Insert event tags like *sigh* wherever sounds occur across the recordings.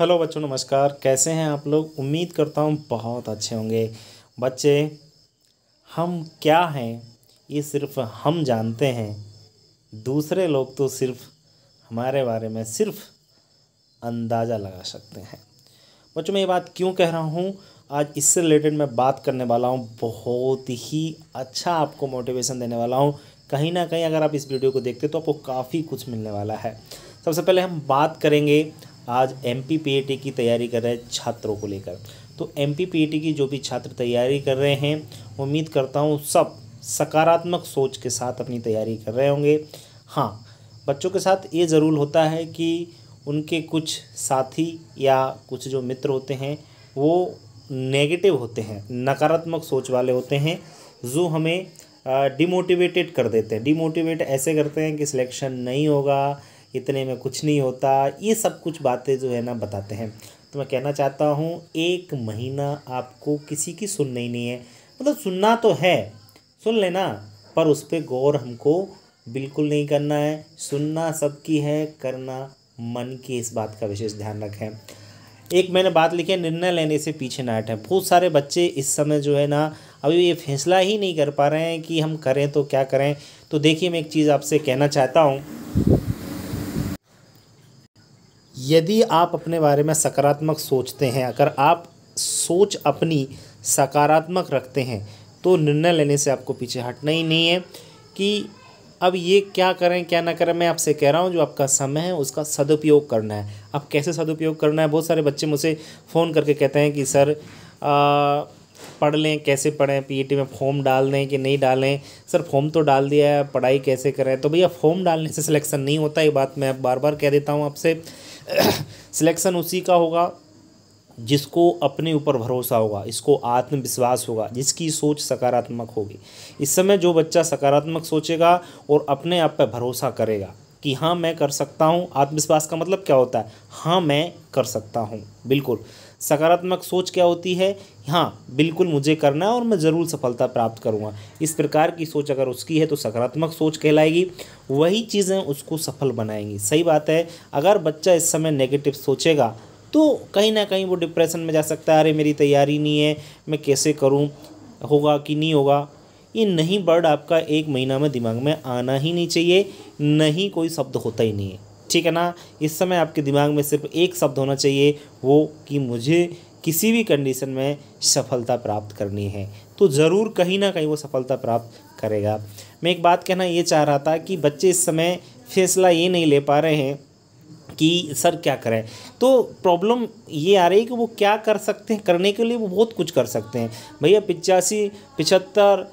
hello बच्चों नमस्कार कैसे हैं आप लोग उम्मीद करता हूँ बहुत अच्छे होंगे बच्चे हम क्या हैं ये सिर्फ हम जानते हैं दूसरे लोग तो सिर्फ हमारे बारे में सिर्फ अंदाज़ा लगा सकते हैं बच्चों मैं ये बात क्यों कह रहा हूँ आज इससे रिलेटेड मैं बात करने वाला हूँ बहुत ही अच्छा आपको मोटिवेशन देने वाला हूँ कहीं ना कहीं अगर आप इस वीडियो को देखते तो आपको काफ़ी कुछ मिलने वाला है सबसे पहले हम बात करेंगे आज एम पी e की तैयारी कर रहे छात्रों को लेकर तो एम पी e की जो भी छात्र तैयारी कर रहे हैं उम्मीद करता हूँ सब सकारात्मक सोच के साथ अपनी तैयारी कर रहे होंगे हाँ बच्चों के साथ ये ज़रूर होता है कि उनके कुछ साथी या कुछ जो मित्र होते हैं वो नेगेटिव होते हैं नकारात्मक सोच वाले होते हैं जो हमें डिमोटिवेटेड कर देते हैं डिमोटिवेट ऐसे करते हैं कि सिलेक्शन नहीं होगा इतने में कुछ नहीं होता ये सब कुछ बातें जो है ना बताते हैं तो मैं कहना चाहता हूँ एक महीना आपको किसी की सुन नहीं है मतलब सुनना तो है सुन लेना पर उस पर गौर हमको बिल्कुल नहीं करना है सुनना सबकी है करना मन की इस बात का विशेष ध्यान रखें एक मैंने बात लिखी है निर्णय लेने से पीछे ना हटें बहुत सारे बच्चे इस समय जो है ना अभी ये फैसला ही नहीं कर पा रहे हैं कि हम करें तो क्या करें तो देखिए मैं एक चीज़ आपसे कहना चाहता हूँ यदि आप अपने बारे में सकारात्मक सोचते हैं अगर आप सोच अपनी सकारात्मक रखते हैं तो निर्णय लेने से आपको पीछे हटना ही नहीं है कि अब ये क्या करें क्या ना करें मैं आपसे कह रहा हूँ जो आपका समय है उसका सदुपयोग करना है अब कैसे सदुपयोग करना है बहुत सारे बच्चे मुझसे फ़ोन करके कहते हैं कि सर आ, पढ़ लें कैसे पढ़ें पीईटी में फॉर्म डाल दें कि नहीं डालें सर फॉर्म तो डाल दिया है पढ़ाई कैसे करें तो भैया फॉर्म डालने से सिलेक्शन नहीं होता ये बात मैं बार बार कह देता हूँ आपसे *coughs* सिलेक्शन उसी का होगा जिसको अपने ऊपर भरोसा होगा इसको आत्मविश्वास होगा जिसकी सोच सकारात्मक होगी इस समय जो बच्चा सकारात्मक सोचेगा और अपने आप पर भरोसा करेगा कि हाँ मैं कर सकता हूँ आत्मविश्वास का मतलब क्या होता है हाँ मैं कर सकता हूँ बिल्कुल सकारात्मक सोच क्या होती है हाँ बिल्कुल मुझे करना है और मैं ज़रूर सफलता प्राप्त करूँगा इस प्रकार की सोच अगर उसकी है तो सकारात्मक सोच कहलाएगी वही चीज़ें उसको सफल बनाएंगी सही बात है अगर बच्चा इस समय नेगेटिव सोचेगा तो कहीं ना कहीं वो डिप्रेशन में जा सकता है अरे मेरी तैयारी नहीं है मैं कैसे करूँ होगा कि नहीं होगा ये नहीं वर्ड आपका एक महीना में दिमाग में आना ही नहीं चाहिए नहीं कोई शब्द होता ही नहीं है ठीक है ना इस समय आपके दिमाग में सिर्फ एक शब्द होना चाहिए वो कि मुझे किसी भी कंडीशन में सफलता प्राप्त करनी है तो ज़रूर कहीं ना कहीं वो सफलता प्राप्त करेगा मैं एक बात कहना ये चाह रहा था कि बच्चे इस समय फैसला ये नहीं ले पा रहे हैं कि सर क्या करें तो प्रॉब्लम ये आ रही है कि वो क्या कर सकते हैं करने के लिए वो बहुत कुछ कर सकते हैं भैया पिचासी पिचहत्तर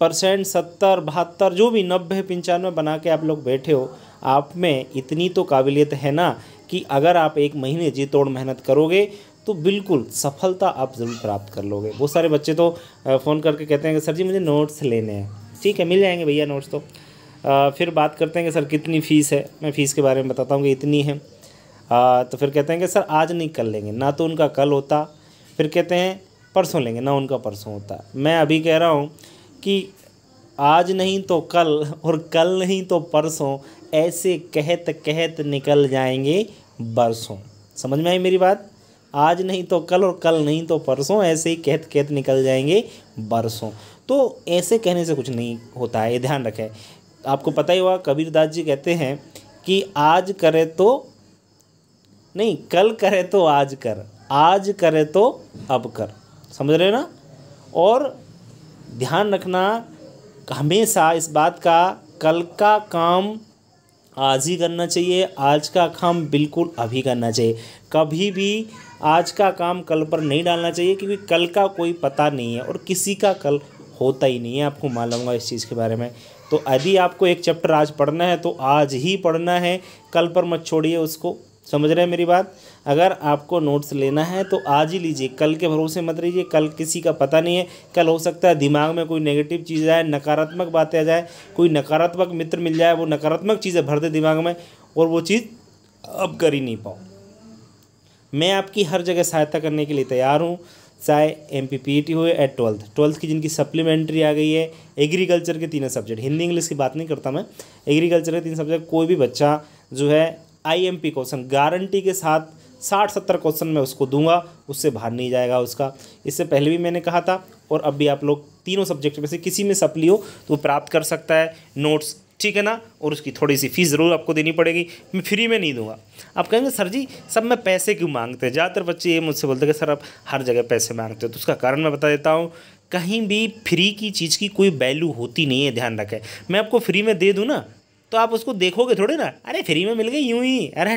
परसेंट सत्तर बहत्तर जो भी नब्बे पंचानवे बना के आप लोग बैठे हो आप में इतनी तो काबिलियत है ना कि अगर आप एक महीने जी तोड़ मेहनत करोगे तो बिल्कुल सफलता आप ज़रूर प्राप्त कर लोगे बहुत सारे बच्चे तो फ़ोन करके कहते हैं कि सर जी मुझे नोट्स लेने हैं ठीक है मिल जाएंगे भैया नोट्स तो आ, फिर बात करते हैं कि सर कितनी फ़ीस है मैं फ़ीस के बारे में बताता हूँ कि इतनी है आ, तो फिर कहते हैं कि सर आज नहीं कल लेंगे ना तो उनका कल होता फिर कहते हैं परसों लेंगे ना उनका परसों होता मैं अभी कह रहा हूँ कि आज नहीं तो कल और कल नहीं तो परसों ऐसे कहत कहत निकल जाएंगे बरसों समझ में आई मेरी बात आज नहीं तो कल और कल नहीं तो परसों ऐसे ही कहत कहत निकल जाएंगे बरसों तो ऐसे कहने से कुछ नहीं होता है ये ध्यान रखें आपको पता ही हुआ कबीरदास जी कहते हैं कि आज करे तो नहीं कल करे तो आज कर आज करे तो अब कर समझ रहे ना और ध्यान रखना हमेशा इस बात का कल का काम आज ही करना चाहिए आज का काम बिल्कुल अभी करना चाहिए कभी भी आज का काम कल पर नहीं डालना चाहिए क्योंकि कल का कोई पता नहीं है और किसी का कल होता ही नहीं है आपको मालूम होगा इस चीज़ के बारे में तो यदि आपको एक चैप्टर आज पढ़ना है तो आज ही पढ़ना है कल पर मत छोड़िए उसको समझ रहे हैं मेरी बात अगर आपको नोट्स लेना है तो आज ही लीजिए कल के भरोसे मत रहिए कल किसी का पता नहीं है कल हो सकता है दिमाग में कोई नेगेटिव चीज़ आए नकारात्मक बातें आ जाए कोई नकारात्मक मित्र मिल जाए वो नकारात्मक चीज़ें भर दे दिमाग में और वो चीज़ अब कर ही नहीं पाओ मैं आपकी हर जगह सहायता करने के लिए तैयार हूँ चाहे एम पी पी टी हो एट ट्वेल्थ ट्वेल्थ की जिनकी सप्लीमेंट्री आ गई है एग्रीकल्चर के तीनों सब्जेक्ट हिंदी इंग्लिश की बात नहीं करता मैं एग्रीकल्चर के तीन सब्जेक्ट कोई भी बच्चा जो है आईएमपी क्वेश्चन गारंटी के साथ साठ सत्तर क्वेश्चन मैं उसको दूंगा उससे बाहर नहीं जाएगा उसका इससे पहले भी मैंने कहा था और अब भी आप लोग तीनों सब्जेक्ट में से किसी में सप्ली हो तो प्राप्त कर सकता है नोट्स ठीक है ना और उसकी थोड़ी सी फ़ीस ज़रूर आपको देनी पड़ेगी मैं फ्री में नहीं दूंगा आप कहेंगे सर जी सब मैं पैसे क्यों मांगते हैं ज़्यादातर बच्चे ये मुझसे बोलते हैं कि सर आप हर जगह पैसे मांगते हो तो उसका कारण मैं बता देता हूँ कहीं भी फ्री की चीज़ की कोई वैल्यू होती नहीं है ध्यान रखें मैं आपको फ्री में दे दूँ ना तो आप उसको देखोगे थोड़े ना अरे फ्री में मिल गई यूं ही अरे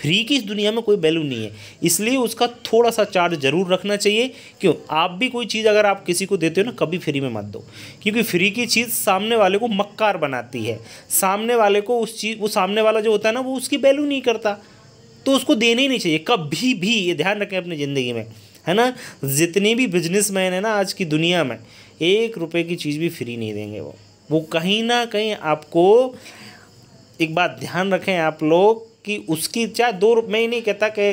फ्री की इस दुनिया में कोई वैल्यू नहीं है इसलिए उसका थोड़ा सा चार्ज ज़रूर रखना चाहिए क्यों आप भी कोई चीज़ अगर आप किसी को देते हो ना कभी फ्री में मत दो क्योंकि फ्री की चीज़ सामने वाले को मक्कार बनाती है सामने वाले को उस चीज़ वो सामने वाला जो होता है ना वो उसकी वैल्यू नहीं करता तो उसको देने ही नहीं चाहिए कभी भी ये ध्यान रखें अपनी ज़िंदगी में है ना जितने भी बिजनेसमैन है ना आज की दुनिया में एक रुपये की चीज़ भी फ्री नहीं देंगे वो वो कहीं ना कहीं आपको एक बात ध्यान रखें आप लोग कि उसकी चाहे दो रुपये मैं ही नहीं कहता कि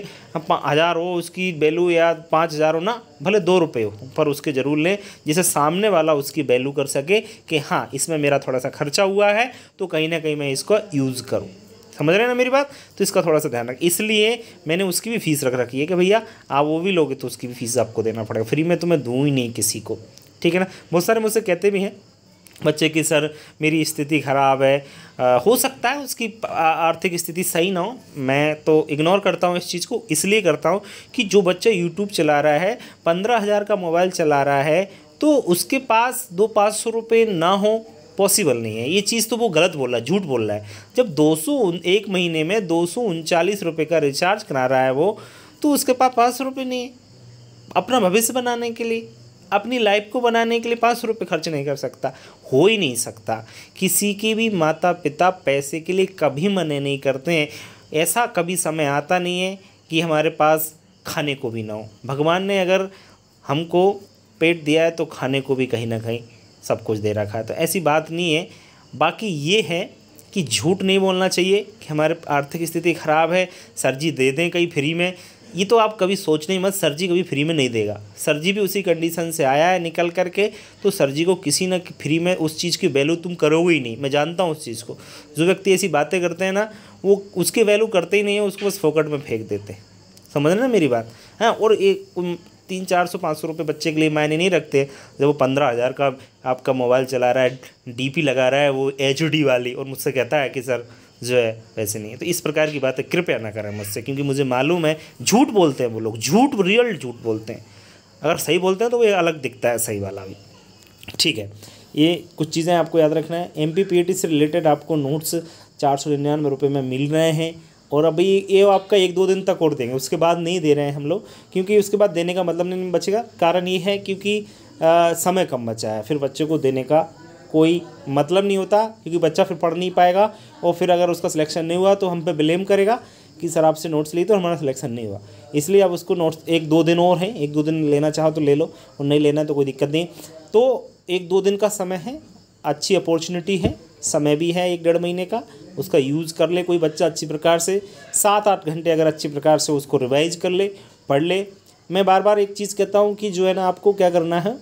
हज़ार हो उसकी वैल्यू या पाँच हज़ार हो ना भले दो रुपये हो पर उसके ज़रूर लें जिसे सामने वाला उसकी वैल्यू कर सके कि हाँ इसमें मेरा थोड़ा सा खर्चा हुआ है तो कहीं ना कहीं मैं इसको यूज़ करूँ समझ रहे हैं ना मेरी बात तो इसका थोड़ा सा ध्यान रखें इसलिए मैंने उसकी भी फ़ीस रख रखी है कि भैया आप वो भी लोगे तो उसकी भी फ़ीस आपको देना पड़ेगा फ्री में तो मैं दूँ ही नहीं किसी को ठीक है ना बहुत सारे मुझसे कहते भी हैं बच्चे की सर मेरी स्थिति ख़राब है आ, हो सकता है उसकी आर्थिक स्थिति सही ना हो मैं तो इग्नोर करता हूँ इस चीज़ को इसलिए करता हूँ कि जो बच्चा यूट्यूब चला रहा है पंद्रह हज़ार का मोबाइल चला रहा है तो उसके पास दो पाँच सौ रुपये ना हो पॉसिबल नहीं है ये चीज़ तो वो गलत बोल रहा है झूठ बोल रहा है जब दो सौ एक महीने में दो सौ उनचालीस रुपये का रिचार्ज करा रहा है वो तो उसके पास पाँच सौ रुपये नहीं है अपना भविष्य बनाने के लिए अपनी लाइफ को बनाने के लिए पाँच सौ रुपये खर्च नहीं कर सकता हो ही नहीं सकता किसी के भी माता पिता पैसे के लिए कभी मने नहीं करते हैं ऐसा कभी समय आता नहीं है कि हमारे पास खाने को भी ना हो भगवान ने अगर हमको पेट दिया है तो खाने को भी कहीं ना कहीं सब कुछ दे रखा है तो ऐसी बात नहीं है बाकी ये है कि झूठ नहीं बोलना चाहिए कि हमारे आर्थिक स्थिति ख़राब है सर जी दे दें कहीं फ्री में ये तो आप कभी सोच नहीं मत सर जी कभी फ्री में नहीं देगा सर जी भी उसी कंडीशन से आया है निकल करके तो सर जी को किसी ना फ्री में उस चीज़ की वैल्यू तुम करोगे ही नहीं मैं जानता हूँ उस चीज़ को जो व्यक्ति ऐसी बातें करते हैं ना वो उसकी वैल्यू करते ही नहीं है उसको बस फोकट में फेंक देते हैं समझ रहे ना मेरी बात है हाँ, और एक तीन चार सौ पाँच सौ रुपये बच्चे के लिए मायने नहीं रखते जब वो पंद्रह हज़ार का आपका मोबाइल चला रहा है डीपी लगा रहा है वो एच वाली और मुझसे कहता है कि सर जो है वैसे नहीं है तो इस प्रकार की बातें कृपया ना करें मुझसे क्योंकि मुझे मालूम है झूठ बोलते हैं वो लोग झूठ रियल झूठ बोलते हैं अगर सही बोलते हैं तो वो अलग दिखता है सही वाला भी ठीक है ये कुछ चीज़ें आपको याद रखना है एम पी से रिलेटेड आपको नोट्स चार सौ निन्यानवे रुपये में मिल रहे हैं और अभी ये आपका एक दो दिन तक और देंगे उसके बाद नहीं दे रहे हैं हम लोग क्योंकि उसके बाद देने का मतलब नहीं बचेगा कारण ये है क्योंकि आ, समय कम बचा है फिर बच्चे को देने का कोई मतलब नहीं होता क्योंकि बच्चा फिर पढ़ नहीं पाएगा और फिर अगर उसका सिलेक्शन नहीं हुआ तो हम पे ब्लेम करेगा कि सर आपसे नोट्स ली तो हमारा सिलेक्शन नहीं हुआ इसलिए अब उसको नोट्स एक दो दिन और हैं एक दो दिन लेना चाहो तो ले लो और नहीं लेना तो कोई दिक्कत नहीं तो एक दो दिन का समय है अच्छी अपॉर्चुनिटी है समय भी है एक डेढ़ महीने का उसका यूज़ कर ले कोई बच्चा अच्छी प्रकार से सात आठ घंटे अगर अच्छी प्रकार से उसको रिवाइज कर ले पढ़ ले मैं बार बार एक चीज़ कहता हूँ कि जो है ना आपको क्या करना है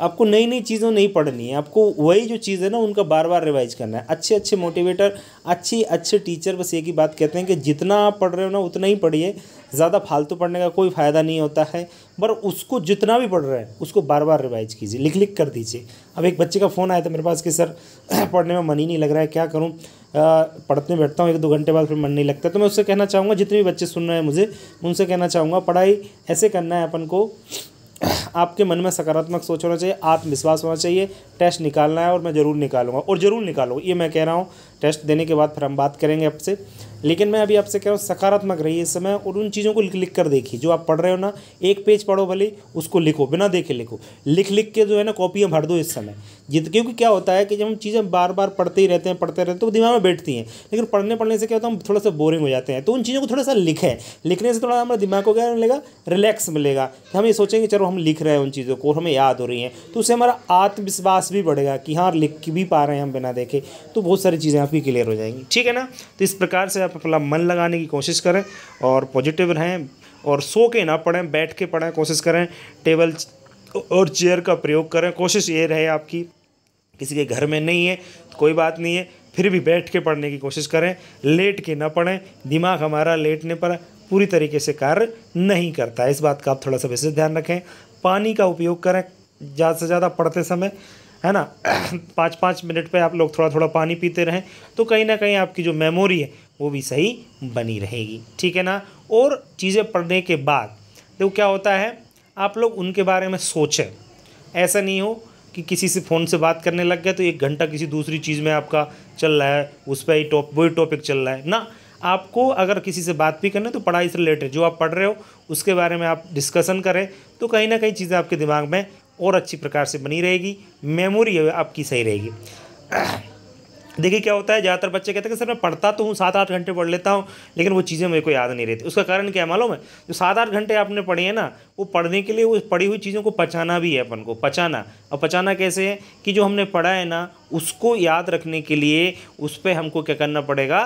आपको नई नई चीज़ों नहीं पढ़नी है आपको वही जो चीज़ है ना उनका बार बार रिवाइज करना है अच्छे अच्छे मोटिवेटर अच्छी अच्छे टीचर बस एक ही बात कहते हैं कि जितना आप पढ़ रहे हो ना उतना ही पढ़िए ज़्यादा फालतू पढ़ने का कोई फ़ायदा नहीं होता है पर उसको जितना भी पढ़ रहे हैं उसको बार बार रिवाइज कीजिए लिख लिख कर दीजिए अब एक बच्चे का फ़ोन आया था मेरे पास कि सर *clears throat* पढ़ने में मन ही नहीं लग रहा है क्या करूँ पढ़ते बैठता हूँ एक दो घंटे बाद फिर मन नहीं लगता तो मैं उससे कहना चाहूँगा जितने भी बच्चे सुन रहे हैं मुझे उनसे कहना चाहूँगा पढ़ाई ऐसे करना है अपन को आपके मन में सकारात्मक सोच होना चाहिए आत्मविश्वास होना चाहिए टेस्ट निकालना है और मैं ज़रूर निकालूंगा और ज़रूर निकालूंगा ये मैं कह रहा हूँ टेस्ट देने के बाद फिर हम बात करेंगे आपसे लेकिन मैं अभी आपसे कह रहा हूँ सकारात्मक रहिए इस समय और उन चीज़ों को लिख लिख कर देखिए जो आप पढ़ रहे हो ना एक पेज पढ़ो भले उसको लिखो बिना देखे लिखो लिख लिख के जो है ना कॉपियाँ भर दो इस समय जित क्योंकि क्या होता है कि जब हम चीज़ें बार बार पढ़ते ही रहते हैं पढ़ते रहते हैं तो दिमाग में बैठती हैं लेकिन पढ़ने पढ़ने से क्या होता है हम थोड़ा सा बोरिंग हो जाते हैं तो उन चीज़ों को थोड़ा सा लिखें लिखने से थोड़ा हमारे दिमाग को क्या मिलेगा रिलैक्स मिलेगा कि हम ये सोचेंगे चलो हम लिख रहे हैं उन चीज़ों को और हमें याद हो रही हैं तो उससे हमारा आत्मविश्वास भी बढ़ेगा कि हाँ लिख भी पा रहे हैं हम बिना देखे तो बहुत सारी चीज़ें आप आपकी क्लियर हो जाएंगी ठीक है ना तो इस प्रकार से आप अपना मन लगाने की कोशिश करें और पॉजिटिव रहें और सो के ना पढ़ें बैठ के पढ़ें कोशिश करें टेबल और चेयर का प्रयोग करें कोशिश ये रहे आपकी किसी के घर में नहीं है तो कोई बात नहीं है फिर भी बैठ के पढ़ने की कोशिश करें लेट के ना पढ़ें दिमाग हमारा लेटने पर पूरी तरीके से कार्य नहीं करता इस बात का आप थोड़ा सा विशेष ध्यान रखें पानी का उपयोग करें ज़्यादा से ज़्यादा पढ़ते समय है ना *clears throat* पाँच पाँच मिनट पे आप लोग थोड़ा थोड़ा पानी पीते रहें तो कहीं ना कहीं आपकी जो मेमोरी है वो भी सही बनी रहेगी ठीक है ना और चीज़ें पढ़ने के बाद देखो क्या होता है आप लोग उनके बारे में सोचें ऐसा नहीं हो कि किसी से फ़ोन से बात करने लग गए तो एक घंटा किसी दूसरी चीज़ में आपका चल रहा है उस पर ही टॉप वही टॉपिक चल रहा है ना आपको अगर किसी से बात भी करना है तो पढ़ाई से रिलेटेड जो आप पढ़ रहे हो उसके बारे में आप डिस्कसन करें तो कहीं ना कहीं चीज़ें आपके दिमाग में और अच्छी प्रकार से बनी रहेगी मेमोरी आपकी सही रहेगी देखिए क्या होता है ज़्यादातर बच्चे कहते हैं कि सर मैं पढ़ता तो हूँ सात आठ घंटे पढ़ लेता हूँ लेकिन वो चीज़ें मेरे को याद नहीं रहती उसका कारण क्या मालूम है जो सात आठ घंटे आपने पढ़े हैं ना वो पढ़ने के लिए वो पढ़ी हुई चीज़ों को पचाना भी है अपन को पचाना और पचाना कैसे है कि जो हमने पढ़ा है ना उसको याद रखने के लिए उस पर हमको क्या करना पड़ेगा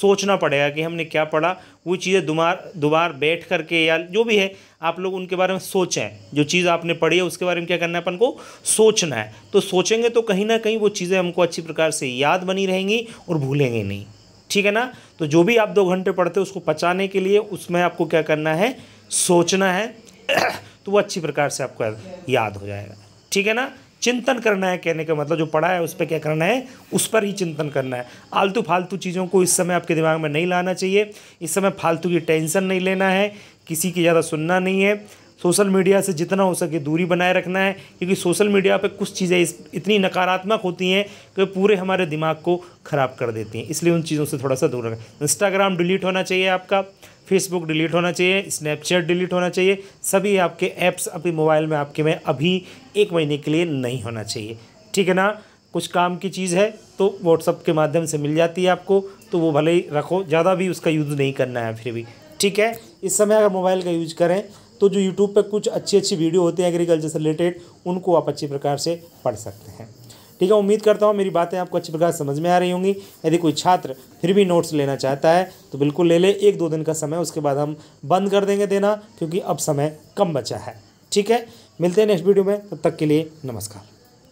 सोचना पड़ेगा कि हमने क्या पढ़ा वो चीज़ें दोबार दोबार बैठ करके या जो भी है आप लोग उनके बारे में सोचें जो चीज़ आपने पढ़ी है उसके बारे में क्या करना है अपन को सोचना है तो सोचेंगे तो कहीं ना कहीं वो चीज़ें हमको अच्छी प्रकार से याद बनी रहेंगी और भूलेंगे नहीं ठीक है ना तो जो भी आप दो घंटे पढ़ते हो उसको पचाने के लिए उसमें आपको क्या करना है सोचना है *clears throat* तो वो अच्छी प्रकार से आपको याद हो जाएगा ठीक है ना चिंतन करना है कहने का मतलब जो पढ़ा है उस पर क्या करना है उस पर ही चिंतन करना है आलतू फालतू चीज़ों को इस समय आपके दिमाग में नहीं लाना चाहिए इस समय फालतू की टेंशन नहीं लेना है किसी की ज़्यादा सुनना नहीं है सोशल मीडिया से जितना हो सके दूरी बनाए रखना है क्योंकि सोशल मीडिया पर कुछ चीज़ें इतनी नकारात्मक होती हैं कि पूरे हमारे दिमाग को ख़राब कर देती हैं इसलिए उन चीज़ों से थोड़ा सा दूर रखें इंस्टाग्राम डिलीट होना चाहिए आपका फेसबुक डिलीट होना चाहिए स्नैपचैट डिलीट होना चाहिए सभी आपके ऐप्स अभी मोबाइल में आपके में अभी एक महीने के लिए नहीं होना चाहिए ठीक है ना कुछ काम की चीज़ है तो व्हाट्सअप के माध्यम से मिल जाती है आपको तो वो भले ही रखो ज़्यादा भी उसका यूज़ नहीं करना है फिर भी ठीक है इस समय अगर मोबाइल का यूज करें तो जो यूट्यूब पर कुछ अच्छी अच्छी वीडियो होती हैं एग्रीकल्चर से रिलेटेड उनको आप अच्छी प्रकार से पढ़ सकते हैं ठीक है उम्मीद करता हूँ मेरी बातें आपको अच्छी प्रकार समझ में आ रही होंगी यदि कोई छात्र फिर भी नोट्स लेना चाहता है तो बिल्कुल ले ले एक दो दिन का समय उसके बाद हम बंद कर देंगे देना क्योंकि अब समय कम बचा है ठीक है मिलते हैं नेक्स्ट वीडियो में तब तक के लिए नमस्कार